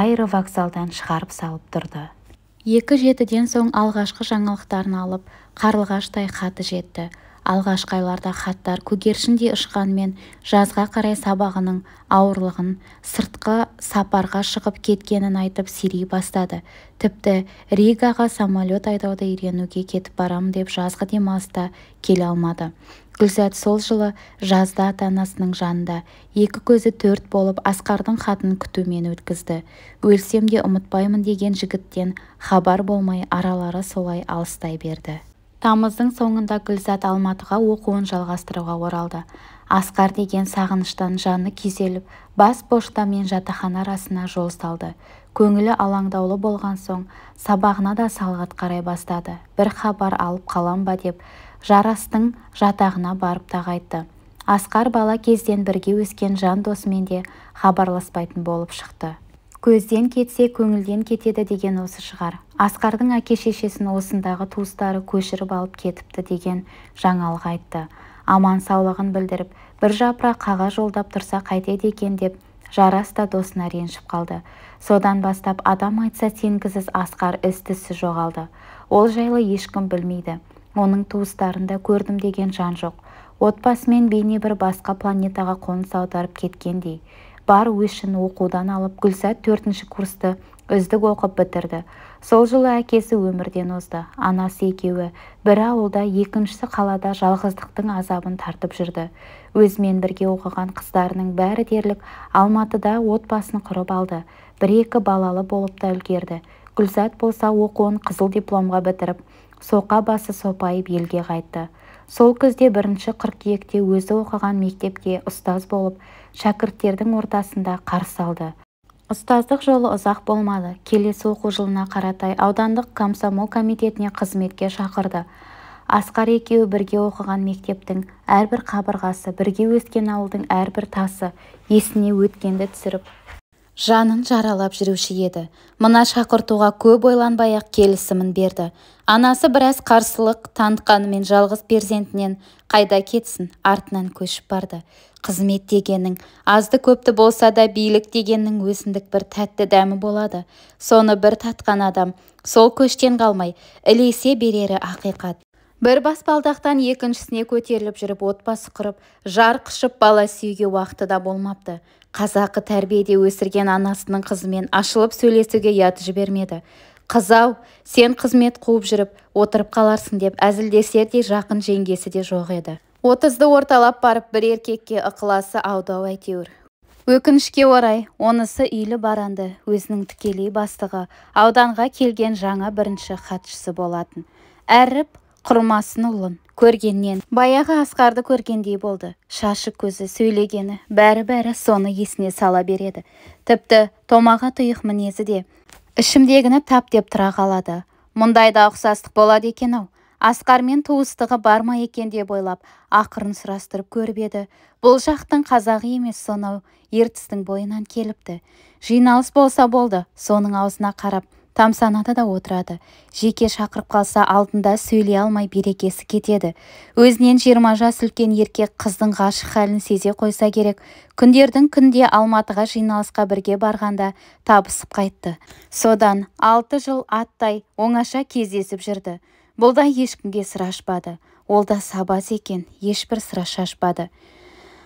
аэровокзалдан шығарып салып тұрды екі жетіден соң алғашқы жаңалықтарын алып қарлығаштай хаты жетті алғашқы айларда хаттар көгершіндей ұшқанмен жазға қарай сабағының ауырлығын сыртқы сапарға шығып кеткенін айтып сирей бастады тіпті ригаға самолет айдауды үйренуге кетіп барам деп жазғы демалыста келе алмады гүлзат сол жылы жазда ата-анасының жанында екі көзі төрт болып асқардың хатын күтумен өткізді өлсем де ұмытпаймын деген жігіттен хабар болмай аралары солай алыстай берді тамыздың соңында гүлзат алматыға оқуын жалғастыруға оралды асқар деген сағыныштан жаны күйзеліп бас пошта мен жатақхана арасына жол салды көңілі алаңдаулы болған соң сабағына да салғат қарай бастады бір хабар алып қалам ба деп жарастың жатағына барып тағайтты асқар бала кезден бірге өскен жан досымен де хабарласпайтын болып шықты көзден кетсе көңілден кетеді деген осы шығар асқардың әке-шешесін осындағы туыстары көшіріп алып кетіпті деген жаңалық айтты аман-саулығын білдіріп бір жапырақ қағаз жолдап тұрса қайтеді екен деп жарас та досына ренжіп қалды содан бастап адам айтса сенгісіз асқар із-түзсіз жоғалды ол жайлы ешкім білмейді оның туыстарында көрдім деген жан жоқ отбасымен бейне бір басқа планетаға қоныс аударып кеткендей бар өшін оқудан алып гүлзат төртінші курсты үздік оқып бітірді сол жылы әкесі өмірден озды анасы екеуі бірі ауылда екіншісі қалада жалғыздықтың азабын тартып жүрді өзімен бірге оқыған қыздарының бәрі дерлік алматыда отбасын құрып алды бір-екі балалы болып та үлгерді гүлзат болса оқуын қызыл дипломға бітіріп соқа басы сопайып елге қайтты сол күзде бірінші қыркүйекте өзі оқыған мектепте ұстаз болып шәкірттердің ортасында қарсы алды ұстаздық жолы ұзақ болмады келесі оқу жылына қаратай аудандық комсомол комитетіне қызметке шақырды асқар екеуі бірге оқыған мектептің әрбір қабырғасы бірге өскен ауылдың әрбір тасы есіне өткенді түсіріп жанын жаралап жүруші еді мына шақыртуға көп ойланбай-ақ келісімін берді анасы біраз қарсылық танытқанымен жалғыз перзентінен қайда кетсін артынан көшіп барды қызмет дегеннің азды-көпті болса да билік дегеннің өзіндік бір тәтті дәмі болады соны бір татқан адам сол көштен қалмай ілесе берері ақиқат бір баспалдақтан екіншісіне көтеріліп жүріп отбасы құрып жар қышып бала сүюге уақыты да болмапты қазақы тәрбиеде өсірген анасының қызымен ашылып сөйлесуге ұяты жібермеді қызау сен қызмет қуып жүріп отырып қаларсың деп әзілдесердей жақын жеңгесі де жоқ еді отызды орталап барып бір еркекке ықыласы аудау әйтеуір өкінішке орай онысы үйлі баранды өзінің тікелей бастығы ауданға келген жаңа бірінші хатшысы болатын әріп құрмасын ұлын көргеннен баяғы асқарды көргендей болды шашы көзі сөйлегені бәрі бәрі соны есіне сала береді тіпті томаға тұйық мінезі де ішімдегіні тап деп тұра қалады мұндайда ұқсастық болады екен ау асқармен туыстығы бар ма екен деп ойлап ақырын сұрастырып көріп еді бұл жақтың қазағы емес сонау ертістің бойынан келіпті жиналыс болса болды соның аузына қарап тамсанады да отырады жеке шақырып қалса алдында сөйлей алмай берекесі кетеді өзінен жиырма жас үлкен еркек қыздың ғашық халін сезе қойса керек күндердің күнде алматыға жиналысқа бірге барғанда табысып қайтты содан алты жыл аттай оңаша кездесіп жүрді бұл да ешкімге сыр ашпады ол да сабаз екен ешбір сыр шашпады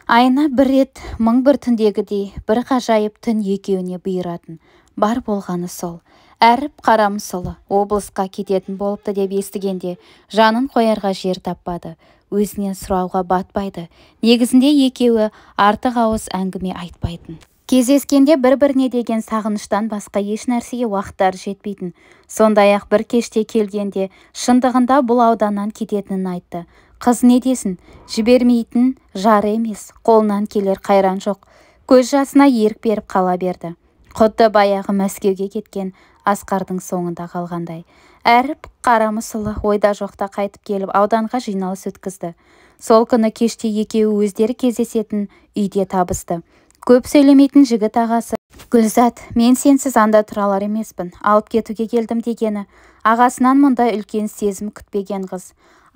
айына бір рет мың бір түндегідей бір ғажайып түн екеуіне бұйыратын бар болғаны сол әріп солы, облысқа кететін болыпты деп естігенде жанын қоярға жер таппады өзінен сұрауға батпайды негізінде екеуі артық ауыз әңгіме айтпайтын кездескенде бір біріне деген сағыныштан басқа еш нәрсеге уақыттар жетпейтін сондай-ақ бір кеште келгенде шындығында бұл ауданнан кететінін айтты қыз не десін жібермейтін жары емес қолынан келер қайран жоқ көз жасына ерік беріп қала берді құдды баяғы мәскеуге кеткен асқардың соңында қалғандай әріп қара ойда жоқта қайтып келіп ауданға жиналыс өткізді сол күні кеште екеуі өздері кездесетін үйде табысты көп сөйлемейтін жігіт ағасы гүлзат мен сенсіз анда тұра алар емеспін алып кетуге келдім дегені ағасынан мұндай үлкен сезім күтпеген қыз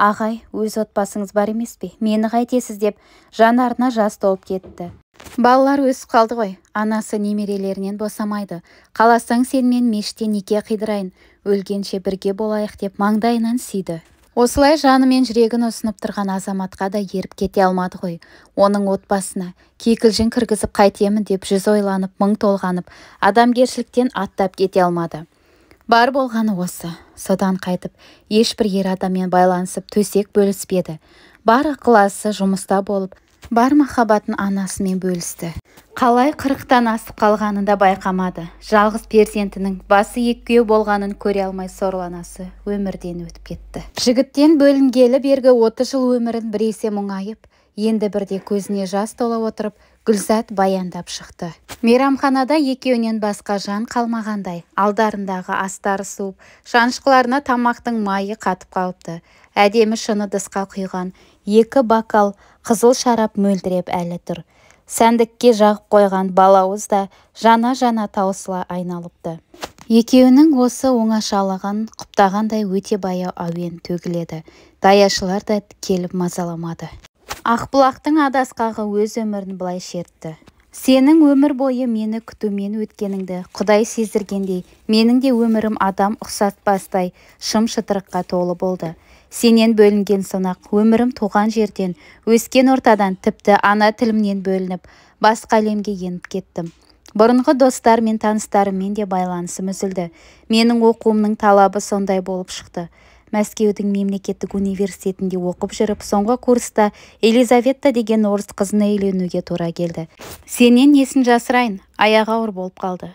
ағай өз отбасыңыз бар емес пе мені қайтесіз деп жанарына жас толып кетті балалар өсіп қалды ғой анасы немерелерінен босамайды қаласаң сенімен мешітте неке қидырайын өлгенше бірге болайық деп маңдайынан сүйді осылай жаны мен жүрегін ұсынып тұрған азаматқа да еріп кете алмады ғой оның отбасына кикілжің кіргізіп қайтемін деп жүз ойланып мың толғанып адамгершіліктен аттап кете алмады бар болғаны осы содан қайтып ешбір ер адаммен байланысып төсек бөліспеді бар ықыласы жұмыста болып бар махаббатын анасымен бөлісті қалай қырықтан асып қалғанында да байқамады жалғыз перзентінің басы екіге болғанын көре алмай сорланасы өмірден өтіп кетті жігіттен бөлінгелі бергі отыз жыл өмірін біресе мұңайып енді бірде көзіне жас тола отырып гүлзат баяндап шықты мейрамханада екеуінен басқа жан қалмағандай алдарындағы астары суып шанышқыларына тамақтың майы қатып қалыпты әдемі шыны ыдысқа құйған екі бокал қызыл шарап мөлдіреп әлі тұр сәндікке жағып қойған балауыз да жана-жана таусыла айналыпты екеуінің осы оңашалығын құптағандай өте баяу әуен төгіледі даяшылар да келіп мазаламады ақбұлақтың адасқағы өз өмірін былай шертті сенің өмір бойы мені күтумен өткеніңді құдай сездіргендей менің де өмірім адам ұқсатпастай шым-шытырыққа толы болды сенен бөлінген сонақ өмірім туған жерден өскен ортадан тіпті ана тілімнен бөлініп басқа әлемге еніп кеттім бұрынғы достар мен таныстарыммен де байланысым үзілді менің оқуымның талабы сондай болып шықты мәскеудің мемлекеттік университетінде оқып жүріп соңғы курста елизавета деген орыс қызына үйленуге тура келді сенен несін жасырайын аяғы ауыр болып қалды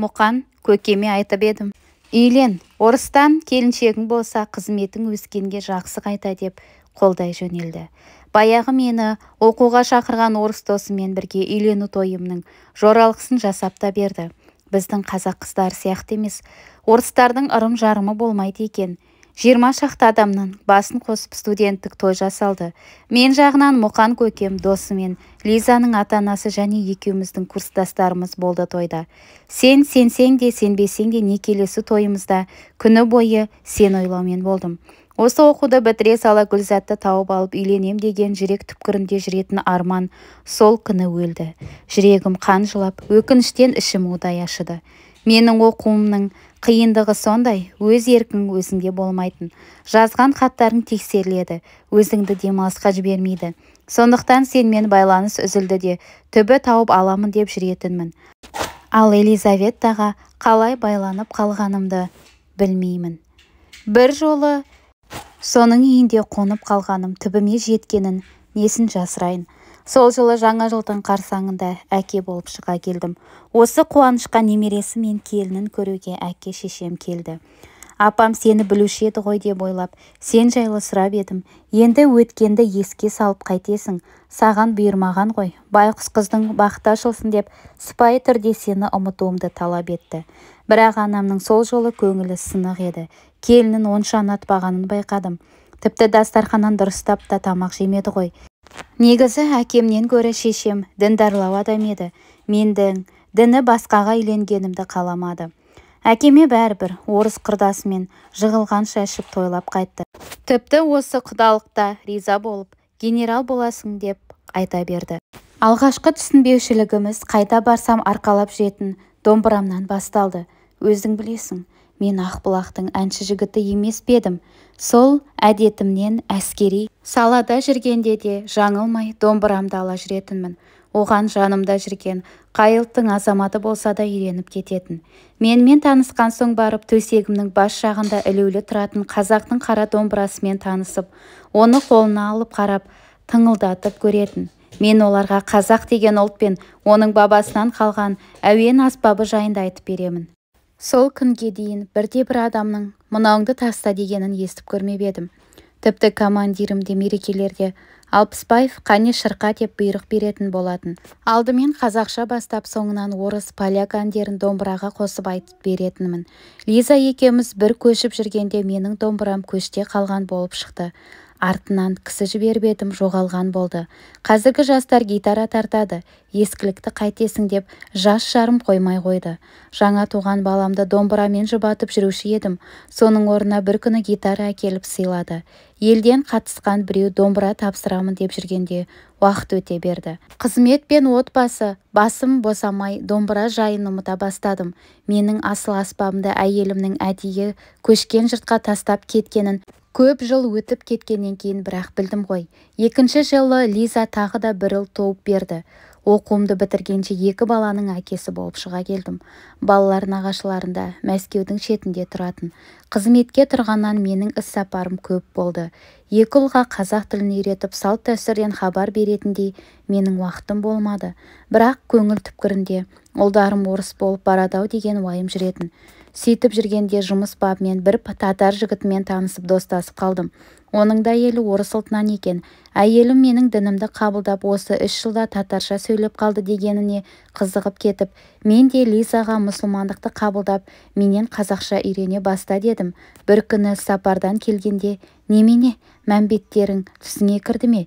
мұқан көкеме айтып едім үйлен орыстан келіншегің болса қызметің өскенге жақсы қайта деп қолдай жөнелді баяғы мені оқуға шақырған орыс мен бірге үйлену тойымның жоралғысын жасап та берді біздің қазақ қыздары сияқты емес орыстардың ырым-жарымы болмайды екен жиырма шақты адамның басын қосып студенттік той жасалды мен жағынан мұқан көкем досы мен лизаның ата-анасы және екеуміздің курстастарымыз болды тойда сен сенсең де сенбесең де некелесу тойымызда күні бойы сен ойлаумен болдым осы оқуды бітіре сала гүлзатты тауып алып үйленем деген жүрек түпкірінде жүретін арман сол күні өлді жүрегім қан жылап өкініштен ішім удай ашыды менің оқуымның қиындығы сондай өз еркің өзіңде болмайтын жазған хаттарың тексеріледі өзіңді демалысқа жібермейді сондықтан сенмен байланыс үзілді де түбі тауып аламын деп жүретінмін ал элизаветтаға қалай байланып қалғанымды білмеймін бір жолы соның үйінде қонып қалғаным түбіме жеткенін несін жасырайын сол жылы жаңа жылдың қарсаңында әке болып шыға келдім осы қуанышқа немересі мен келінін көруге әке шешем келді апам сені білуші еді ғой деп ойлап сен жайлы сұрап едім енді өткенді еске салып қайтесің саған бұйырмаған ғой байқұс қыздың бақыты ашылсын деп сыпайы түрде сені ұмытуымды талап етті бірақ анамның сол жолы көңілі сынық еді келінін онша ұнатпағанын байқадым тіпті дастарханнан дұрыстап та тамақ жемеді ғой негізі әкемнен көрі шешем діндарлау адам еді мендің діні басқаға үйленгенімді қаламады әкеме бәрібір орыс қырдасымен жығылған шашып тойлап қайтты тіпті осы құдалықта риза болып генерал боласың деп айта берді алғашқы түсінбеушілігіміз қайта барсам арқалап жүретін домбырамнан басталды өзің білесің мен ақбұлақтың әнші жігіті емес пе едім сол әдетімнен әскери салада жүргенде де жаңылмай домбырамды ала жүретінмін оған жанымда жүрген қай азаматы болса да үйреніп кететін менімен танысқан соң барып төсегімнің бас жағында ілулі тұратын қазақтың қара домбырасымен танысып оны қолына алып қарап тыңылдатып көретін мен оларға қазақ деген ұлт пен оның бабасынан қалған әуен аспабы жайында айтып беремін сол күнге дейін бірде-бір адамның мынауыңды таста дегенін естіп көрмеп едім тіпті командирім де мерекелерде алпысбаев қане шырқа деп бұйрық беретін болатын алдымен қазақша бастап соңынан орыс поляк әндерін домбыраға қосып айтып беретінмін лиза екеміз бір көшіп жүргенде менің домбырам көште қалған болып шықты артынан кісі жіберіп едім жоғалған болды қазіргі жастар гитара тартады ескілікті қайтесің деп жас жарым қоймай қойды жаңа туған баламды домбырамен жұбатып жүруші едім соның орнына бір күні гитара әкеліп сыйлады елден қатысқан біреу домбыра тапсырамын деп жүргенде уақыт өте берді қызмет пен отбасы басым босамай домбыра жайын ұмыта бастадым менің асыл аспабымды әйелімнің әдейі көшкен жұртқа тастап кеткенін көп жыл өтіп кеткеннен кейін бірақ білдім ғой екінші жылы лиза тағы да бір ұл туып берді оқуымды бітіргенше екі баланың әкесі болып шыға келдім балалар нағашыларында мәскеудің шетінде тұратын қызметке тұрғаннан менің сапарым көп болды екі ұлға қазақ тілін үйретіп салт-дәстүрден хабар беретіндей менің уақытым болмады бірақ көңіл түпкірінде ұлдарым орыс болып барады-ау деген уайым жүретін сөйтіп жүргенде жұмыс бабымен бір татар жігітімен танысып достасып қалдым оның да әйелі орыс ұлтынан екен әйелім менің дінімді қабылдап осы үш жылда татарша сөйлеп қалды дегеніне қызығып кетіп мен де лизаға мұсылмандықты қабылдап менен қазақша үйрене баста дедім бір күні сапардан келгенде немене мәмбеттерің түсіңе кірді ме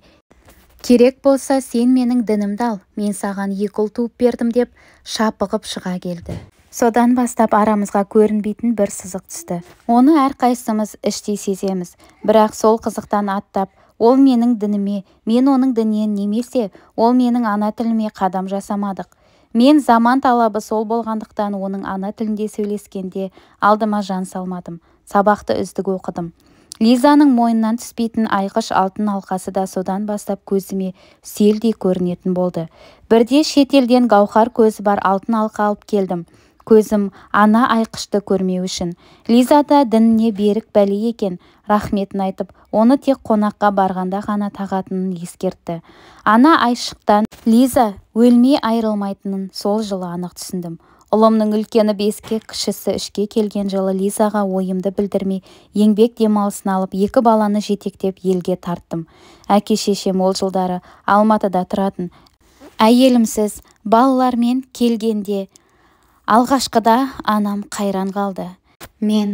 керек болса сен менің дінімді ал мен саған екі ұл туып бердім деп шапығып шыға келді содан бастап арамызға көрінбейтін бір сызық түсті оны әрқайсымыз іштей сеземіз бірақ сол қызықтан аттап ол менің дініме мен оның дінінен немесе ол менің ана тіліме қадам жасамадық мен заман талабы сол болғандықтан оның ана тілінде сөйлескенде алдыма жан салмадым сабақты үздік оқыдым лизаның мойнынан түспейтін айқыш алтын алқасы да содан бастап көзіме селдей көрінетін болды бірде шетелден гауһар көзі бар алтын алқа алып келдім көзім ана айқышты көрмеу үшін лиза да дініне берік бәле екен рахметін айтып оны тек қонаққа барғанда ғана тағатынын ескертті ана айшықтан лиза өлмей айрылмайтынын сол жылы анық түсіндім ұлымның үлкені беске кішісі үшке келген жылы лизаға ойымды білдірмей еңбек демалысын алып екі баланы жетектеп елге тарттым әке-шешем ол жылдары алматыда тұратын әйелімсіз балалармен келгенде алғашқыда анам қайран қалды мен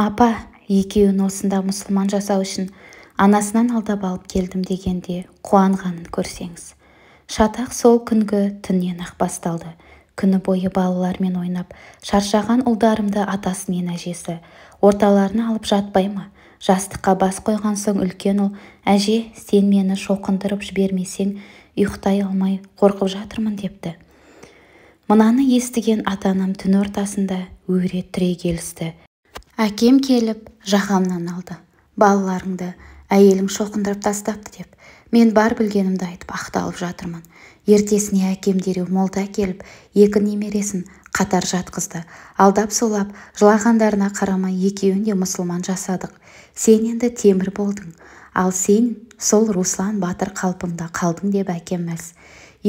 апа екеуін осында мұсылман жасау үшін анасынан алдап алып келдім дегенде қуанғанын көрсеңіз шатақ сол күнгі түннен-ақ басталды күні бойы балалармен ойнап шаршаған ұлдарымды атасы мен әжесі орталарына алып жатпай ма жастыққа бас қойған соң үлкен ол әже сен мені шоқындырып жібермесең ұйықтай алмай қорқып жатырмын депті мынаны естіген ата-анам түн ортасында өре келісті әкем келіп жағамнан алды балаларыңды әйелің шоқындырып тастапты деп мен бар білгенімді айтып ақталып жатырмын ертесіне әкем дереу молда келіп екі немересін қатар жатқызды алдап солап жылағандарына қарамай екеуін де мұсылман жасадық сен енді темір болдың ал сен сол руслан батыр қалпында қалдың деп әкем мәз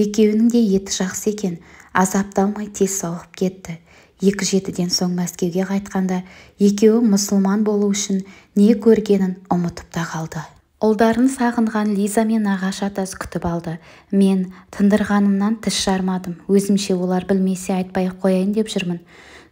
екеуінің де еті жақсы екен азаптамай тез сауығып кетті екі жетіден соң мәскеуге қайтқанда екеуі мұсылман болу үшін не көргенін ұмытып та қалды ұлдарын сағынған лиза мен ағаш атасы күтіп алды мен тындырғанымнан тіс жармадым өзімше олар білмесе айтпай қояйын деп жүрмін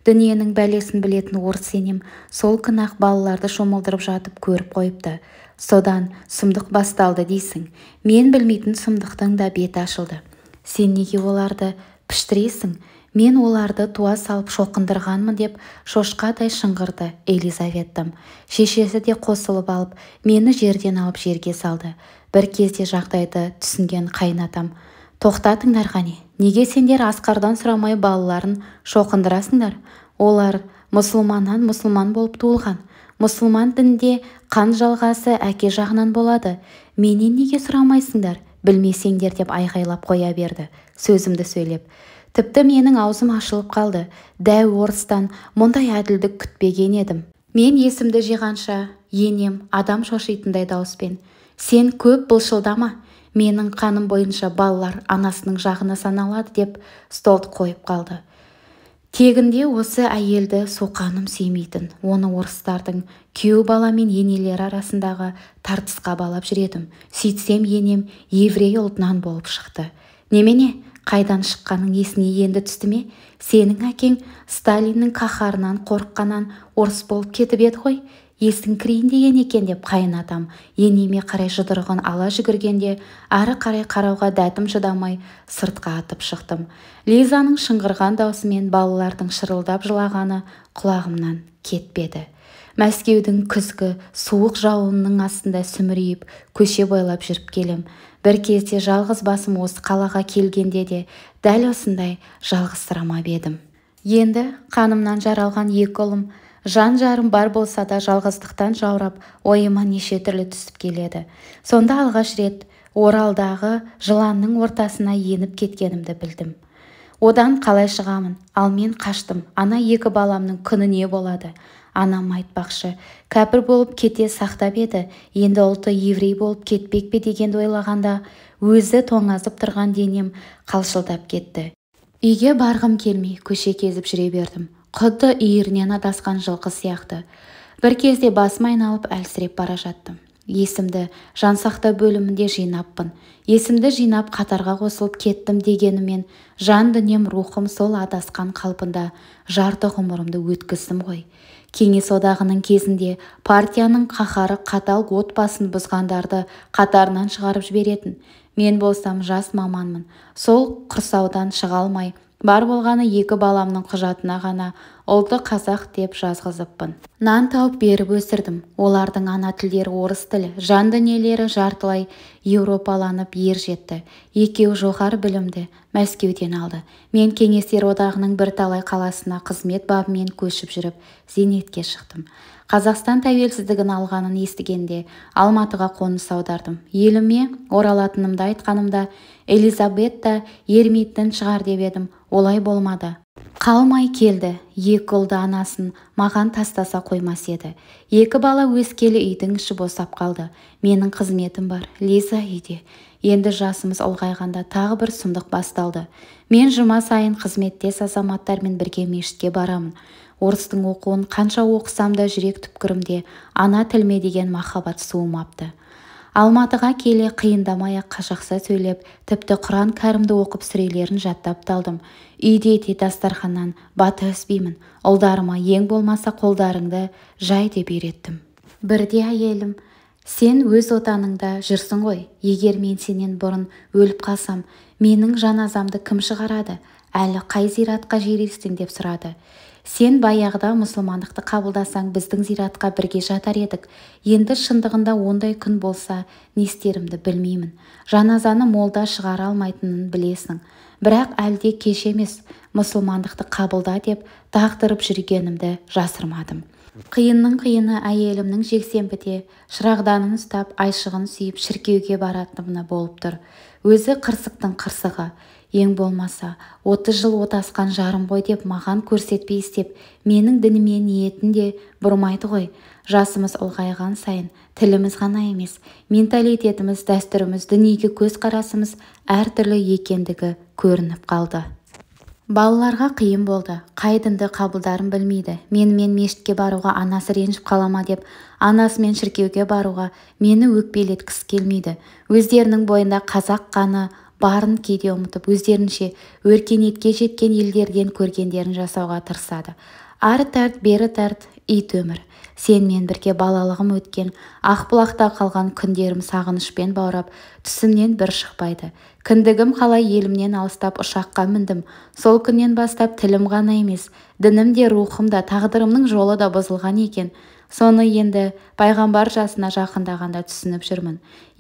дүниенің бәлесін білетін орыс енем сол күні-ақ балаларды шомылдырып жатып көріп қойыпты содан сұмдық басталды дейсің мен білмейтін сұмдықтың да беті ашылды сен неге оларды піштіресің мен оларды туа салып шоқындырғанмын деп шошқадай шыңғырды элизаветтам шешесі де қосылып алып мені жерден алып жерге салды бір кезде жағдайды түсінген қайынатам тоқтатыңдар қане неге сендер асқардан сұрамай балаларын шоқындырасыңдар олар мұсылманнан мұсылман болып туылған мұсылман дінде қан жалғасы әке жағынан болады менен неге сұрамайсыңдар білмесеңдер деп айғайлап қоя берді сөзімді сөйлеп тіпті менің аузым ашылып қалды дәу орыстан мұндай әділдік күтпеген едім мен есімді жиғанша енем адам шошитындай дауыспен сен көп былшылдама менің қаным бойынша балалар анасының жағына саналады деп столды қойып қалды тегінде осы әйелді соқаным сүймейтін оны орыстардың күйеу бала мен енелері арасындағы тартысқа балап жүретім сөйтсем енем еврей ұлтынан болып шықты немене қайдан шыққаның есіне енді түсті ме сенің әкең сталиннің қаһарынан қорққанан орыс болып кетіп еді ғой есің кірейін деген екен деп қайын атам енеме қарай жұдырығын ала жүгіргенде ары қарай қарауға дәтім шыдамай сыртқа атып шықтым лизаның шыңғырған даусы мен балалардың шырылдап жылағаны құлағымнан кетпеді мәскеудің күзгі суық жауынның астында сүмірейіп көше бойлап жүріп келем бір кезде жалғыз басым осы қалаға келгенде де дәл осындай жалғызсырамап едім енді қанымнан жаралған екі ұлым жан-жарым бар болса да жалғыздықтан жаурап ойыма неше түрлі түсіп келеді сонда алғаш рет оралдағы жыланның ортасына еніп кеткенімді білдім одан қалай шығамын ал мен қаштым ана екі баламның күні не болады анам айтпақшы кәпір болып кете сақтап еді енді ұлты еврей болып кетпек пе дегенді ойлағанда өзі тоңазып тұрған денем қалшылдап кетті үйге барғым келмей көше кезіп жүре бердім құдды үйірінен адасқан жылқы сияқты бір кезде басым айналып әлсіреп бара жаттым есімді жансақтау бөлімінде жинаппын есімді жинап қатарға қосылып кеттім дегенімен жан дүнием рухым сол адасқан қалпында жарты ғұмырымды өткіздім ғой кеңес одағының кезінде партияның қаһары қатал отбасын бұзғандарды қатарынан шығарып жіберетін мен болсам жас маманмын сол құрсаудан шыға алмай бар болғаны екі баламның құжатына ғана ұлты қазақ деп жазғызыппын нан тауып беріп өсірдім олардың ана тілдері орыс тілі жан дүниелері жартылай еуропаланып ер жетті екеуі жоғары білімді мәскеуден алды мен кеңестер одағының бірталай қаласына қызмет бабымен көшіп жүріп зейнетке шықтым қазақстан тәуелсіздігін алғанын естігенде алматыға қоныс аудардым еліме оралатынымды айтқанымда Элизабетта ермейтін шығар деп едім олай болмады қалмай келді екі ұлды анасын маған тастаса қоймас еді екі бала өскелі үйдің іші босап қалды менің қызметім бар лиза үйде енді жасымыз ұлғайғанда тағы бір сұмдық басталды мен жұма сайын қызметтес азаматтармен бірге мешітке барамын орыстың оқуын қанша оқысам да жүрек түпкірімде ана тіліме деген махаббат суымапты алматыға келе қиындамай-ақ қашақса сөйлеп тіпті құран кәрімді оқып сүрелерін жаттап талдым. үйде де тастарханнан бата үзбеймін ұлдарыма ең болмаса қолдарыңды жай деп үйреттім бірде әйелім сен өз отаныңда жүрсің ғой егер мен сенен бұрын өліп қалсам менің жаназамды кім шығарады әлі қай зиратқа жерлейсің деп сұрады сен баяғыда мұсылмандықты қабылдасаң біздің зиратқа бірге жатар едік енді шындығында ондай күн болса не істерімді білмеймін жаназаны молда шығара алмайтынын білесің бірақ әлде кеш емес мұсылмандықты қабылда деп тақтырып жүргенімді жасырмадым қиынның қиыны әйелімнің жексенбіде шырағданын ұстап айшығын сүйіп шіркеуге баратыны болып тұр өзі қырсықтың қырсығы ең болмаса отыз жыл отасқан жарым ғой деп маған көрсетпей істеп менің дініме ниетін де бұрмайды ғой жасымыз ұлғайған сайын тіліміз ғана емес менталитетіміз дәстүріміз дүниеге көзқарасымыз әртүрлі екендігі көрініп қалды балаларға қиын болды қай дінді қабылдарын білмейді менімен мешітке баруға анасы ренжіп қала ма деп анасымен шіркеуге баруға мені өкпелеткісі келмейді өздерінің бойында қазақ қаны барын кейде ұмытып өздерінше өркениетке жеткен елдерден көргендерін жасауға тырысады ары тарт бері тарт ит өмір сенімен бірге балалығым өткен ақбұлақта қалған күндерім сағынышпен баурап түсімнен бір шықпайды кіндігім қалай елімнен алыстап ұшаққа міндім сол күннен бастап тілім ғана емес дінім де рухым да тағдырымның жолы да бұзылған екен соны енді пайғамбар жасына жақындағанда түсініп жүрмін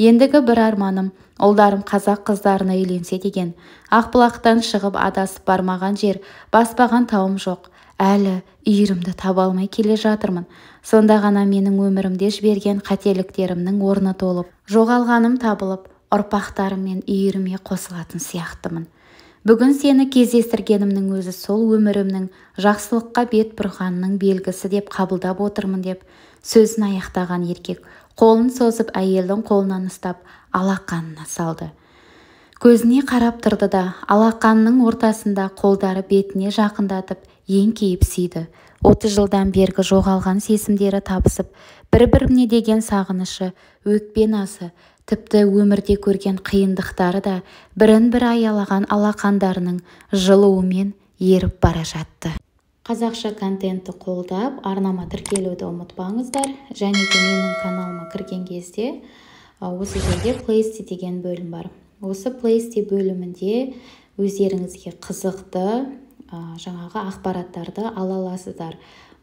ендігі бір арманым ұлдарым қазақ қыздарына үйленсе деген ақбұлақтан шығып адасып бармаған жер баспаған тауым жоқ әлі үйірімді таба алмай келе жатырмын сонда ғана менің өмірімде жіберген қателіктерімнің орны толып жоғалғаным табылып ұрпақтарым мен үйіріме қосылатын сияқтымын бүгін сені кездестіргенімнің өзі сол өмірімнің жақсылыққа бет бұрғанының белгісі деп қабылдап отырмын деп сөзін аяқтаған еркек қолын созып әйелдің қолынан ұстап алақанына салды көзіне қарап тұрды да алақанының ортасында қолдары бетіне жақындатып еңкейіп сүйді отыз жылдан бергі жоғалған сезімдері табысып бір-біріне деген сағынышы өкпе насы тіпті өмірде көрген қиындықтары да бірін-бірі аялаған алақандарының жылуымен еріп бара жатты қазақша контентті қолдап арнама тіркелуді ұмытпаңыздар және де менің каналыма кірген кезде осы жерде плейсти деген бөлім бар осы плейсти бөлімінде өздеріңізге қызықты жаңағы ақпараттарды ала аласыздар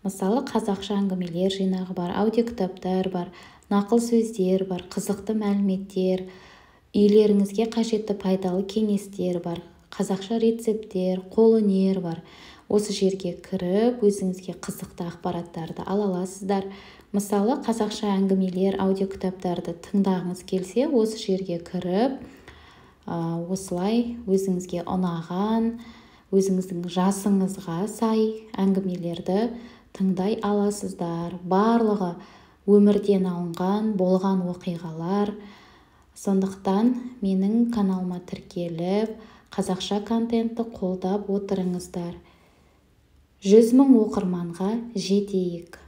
мысалы қазақша әңгімелер жинағы бар аудиокітаптар бар нақыл сөздер бар қызықты мәліметтер үйлеріңізге қажетті пайдалы кеңестер бар қазақша рецепттер, қолөнер бар осы жерге кіріп өзіңізге қызықты ақпараттарды ала аласыздар мысалы қазақша әңгімелер аудиокітаптарды тыңдағыңыз келсе осы жерге кіріп осылай өзіңізге ұнаған өзіңіздің жасыңызға сай әңгімелерді тыңдай аласыздар барлығы өмірден алынған болған оқиғалар сондықтан менің каналыма тіркеліп қазақша контентті қолдап отырыңыздар жүз мың оқырманға жетейік